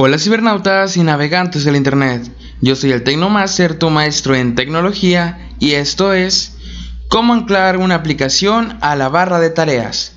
Hola cibernautas y navegantes del internet, yo soy el Tecnomaster, tu maestro en tecnología, y esto es cómo anclar una aplicación a la barra de tareas.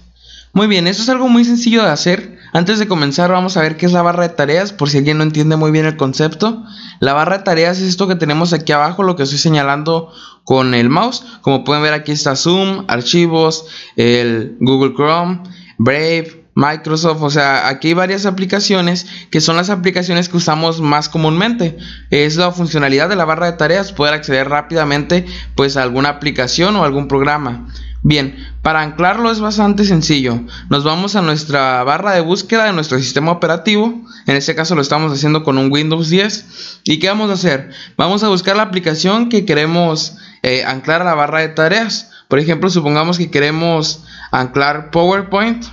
Muy bien, eso es algo muy sencillo de hacer. Antes de comenzar vamos a ver qué es la barra de tareas, por si alguien no entiende muy bien el concepto. La barra de tareas es esto que tenemos aquí abajo, lo que estoy señalando con el mouse. Como pueden ver aquí está Zoom, archivos, el Google Chrome, Brave, Microsoft, o sea, aquí hay varias aplicaciones que son las aplicaciones que usamos más comúnmente. Es la funcionalidad de la barra de tareas, poder acceder rápidamente pues a alguna aplicación o algún programa. Bien, para anclarlo es bastante sencillo. Nos vamos a nuestra barra de búsqueda de nuestro sistema operativo. En este caso lo estamos haciendo con un Windows 10. ¿Y qué vamos a hacer? Vamos a buscar la aplicación que queremos eh, anclar a la barra de tareas. Por ejemplo, supongamos que queremos anclar PowerPoint.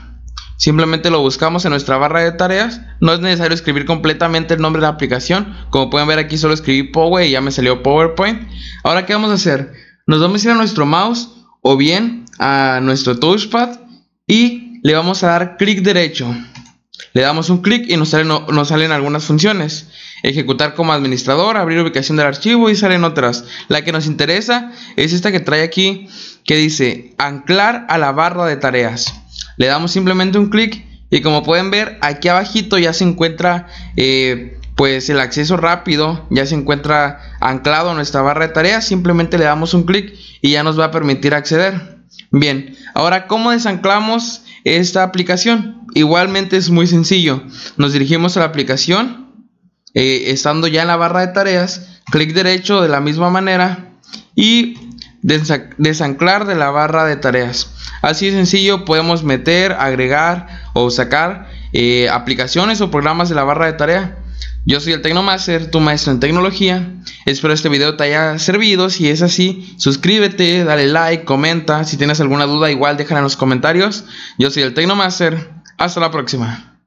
Simplemente lo buscamos en nuestra barra de tareas. No es necesario escribir completamente el nombre de la aplicación. Como pueden ver aquí solo escribí Power y ya me salió PowerPoint. Ahora, ¿qué vamos a hacer? Nos vamos a ir a nuestro mouse o bien a nuestro touchpad y le vamos a dar clic derecho. Le damos un clic y nos salen, nos salen, algunas funciones. Ejecutar como administrador, abrir ubicación del archivo y salen otras. La que nos interesa es esta que trae aquí que dice anclar a la barra de tareas. Le damos simplemente un clic y como pueden ver aquí abajito ya se encuentra eh, pues el acceso rápido ya se encuentra anclado a nuestra barra de tareas. Simplemente le damos un clic y ya nos va a permitir acceder. Bien, ahora ¿cómo desanclamos esta aplicación? Igualmente es muy sencillo. Nos dirigimos a la aplicación. Eh, estando ya en la barra de tareas, clic derecho de la misma manera y desanclar de la barra de tareas. Así de sencillo podemos meter, agregar o sacar eh, aplicaciones o programas de la barra de tarea. Yo soy el Tecnomaster, tu maestro en tecnología. Espero este video te haya servido. Si es así, suscríbete, dale like, comenta. Si tienes alguna duda, igual déjala en los comentarios. Yo soy el Tecnomaster. Hasta la próxima.